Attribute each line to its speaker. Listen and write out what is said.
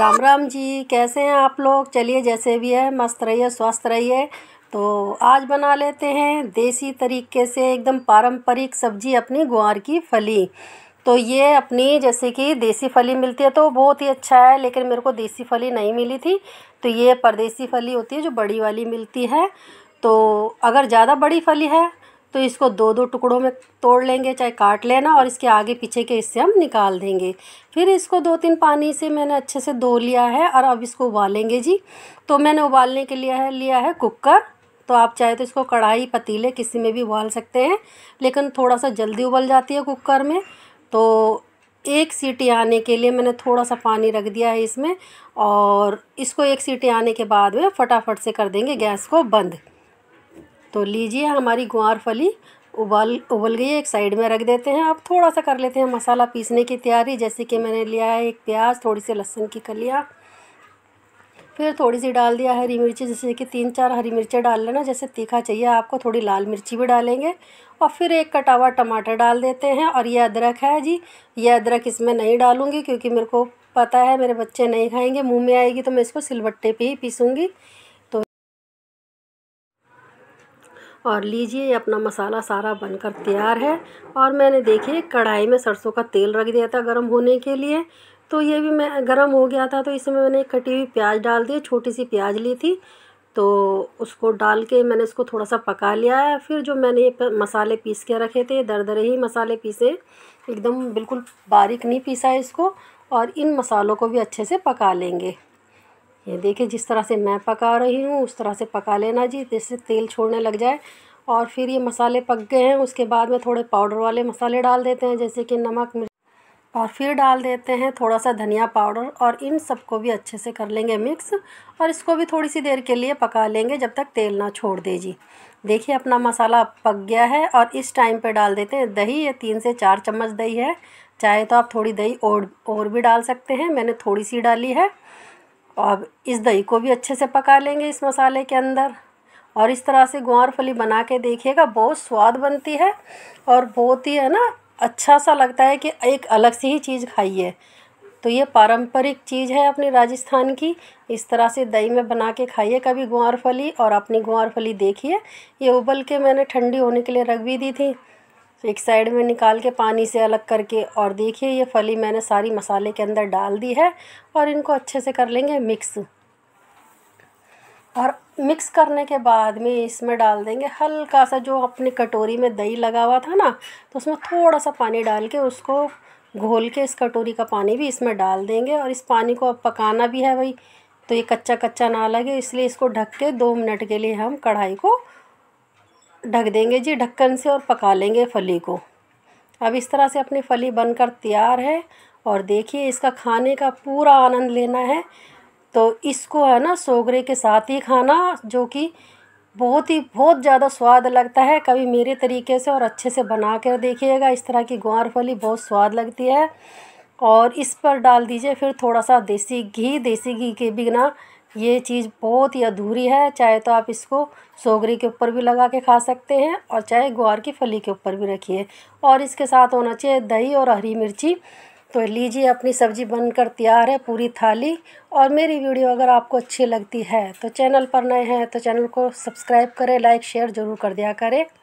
Speaker 1: राम राम जी कैसे हैं आप लोग चलिए जैसे भी है मस्त रहिए स्वस्थ रहिए तो आज बना लेते हैं देसी तरीके से एकदम पारंपरिक सब्जी अपनी गुआर की फली तो ये अपनी जैसे कि देसी फली मिलती है तो बहुत ही अच्छा है लेकिन मेरे को देसी फली नहीं मिली थी तो ये परदेसी फली होती है जो बड़ी वाली मिलती है तो अगर ज़्यादा बड़ी फली है तो इसको दो दो टुकड़ों में तोड़ लेंगे चाहे काट लेना और इसके आगे पीछे के हिस्से हम निकाल देंगे फिर इसको दो तीन पानी से मैंने अच्छे से धो लिया है और अब इसको उबालेंगे जी तो मैंने उबालने के लिए है लिया है कुकर तो आप चाहे तो इसको कढ़ाई पतीले किसी में भी उबाल सकते हैं लेकिन थोड़ा सा जल्दी उबल जाती है कुकर में तो एक सीटी आने के लिए मैंने थोड़ा सा पानी रख दिया है इसमें और इसको एक सीटी आने के बाद में फटाफट से कर देंगे गैस को बंद तो लीजिए हमारी गुआर फली उबाल उबल गई एक साइड में रख देते हैं अब थोड़ा सा कर लेते हैं मसाला पीसने की तैयारी जैसे कि मैंने लिया है एक प्याज थोड़ी सी लहसुन की कलियाँ फिर थोड़ी सी डाल दिया हरी मिर्ची जैसे कि तीन चार हरी मिर्चें डाल लेना जैसे तीखा चाहिए आपको थोड़ी लाल मिर्ची भी डालेंगे और फिर एक कटा हुआ टमाटर डाल देते हैं और ये अदरक है जी ये अदरक इसमें नहीं डालूँगी क्योंकि मेरे को पता है मेरे बच्चे नहीं खाएंगे मुंह में आएगी तो मैं इसको सिलबट्टे पे ही पीसूँगी और लीजिए अपना मसाला सारा बनकर तैयार है और मैंने देखिए कढ़ाई में सरसों का तेल रख दिया था गर्म होने के लिए तो ये भी मैं गर्म हो गया था तो इसमें मैंने कटी हुई प्याज डाल दी छोटी सी प्याज ली थी तो उसको डाल के मैंने इसको थोड़ा सा पका लिया है फिर जो मैंने ये मसाले पीस के रखे थे दरदरे ही मसाले पीसे एकदम बिल्कुल बारीक नहीं पीसा है इसको और इन मसालों को भी अच्छे से पका लेंगे ये देखिए जिस तरह से मैं पका रही हूँ उस तरह से पका लेना जी जिससे तेल छोड़ने लग जाए और फिर ये मसाले पक गए हैं उसके बाद में थोड़े पाउडर वाले मसाले डाल देते हैं जैसे कि नमक और फिर डाल देते हैं थोड़ा सा धनिया पाउडर और इन सबको भी अच्छे से कर लेंगे मिक्स और इसको भी थोड़ी सी देर के लिए पका लेंगे जब तक तेल ना छोड़ दे जी देखिए अपना मसाला पक गया है और इस टाइम पे डाल देते हैं दही ये तीन से चार चम्मच दही है चाहे तो आप थोड़ी दही और और भी डाल सकते हैं मैंने थोड़ी सी डाली है तो अब इस दही को भी अच्छे से पका लेंगे इस मसाले के अंदर और इस तरह से गुआर फली बना के देखिएगा बहुत स्वाद बनती है और बहुत ही है ना अच्छा सा लगता है कि एक अलग सी ही चीज़ खाइए तो ये पारंपरिक चीज़ है अपने राजस्थान की इस तरह से दही में बना के खाइए कभी गुआर फली और अपनी गुआर फली देखिए ये उबल के मैंने ठंडी होने के लिए रख भी दी थी एक साइड में निकाल के पानी से अलग करके और देखिए ये फली मैंने सारी मसाले के अंदर डाल दी है और इनको अच्छे से कर लेंगे मिक्स और मिक्स करने के बाद में इसमें डाल देंगे हल्का सा जो अपनी कटोरी में दही लगा हुआ था ना तो उसमें थोड़ा सा पानी डाल के उसको घोल के इस कटोरी का पानी भी इसमें डाल देंगे और इस पानी को अब पकाना भी है भाई तो ये कच्चा कच्चा ना लगे इसलिए इसको ढक के दो मिनट के लिए हम कढ़ाई को ढक देंगे जी ढक्कन से और पका लेंगे फली को अब इस तरह से अपनी फली बनकर तैयार है और देखिए इसका खाने का पूरा आनंद लेना है तो इसको है ना सोगरे के साथ ही खाना जो कि बहुत ही बहुत ज़्यादा स्वाद लगता है कभी मेरे तरीके से और अच्छे से बना कर देखिएगा इस तरह की ग्वार फली बहुत स्वाद लगती है और इस पर डाल दीजिए फिर थोड़ा सा देसी घी देसी घी के बिना ये चीज़ बहुत ही अधूरी है चाहे तो आप इसको सोगरी के ऊपर भी लगा के खा सकते हैं और चाहे ग्वार की फली के ऊपर भी रखिए और इसके साथ होना चाहिए दही और हरी मिर्ची तो लीजिए अपनी सब्ज़ी बनकर तैयार है पूरी थाली और मेरी वीडियो अगर आपको अच्छी लगती है तो चैनल पर नए हैं तो चैनल को सब्सक्राइब करें लाइक शेयर ज़रूर कर दिया करें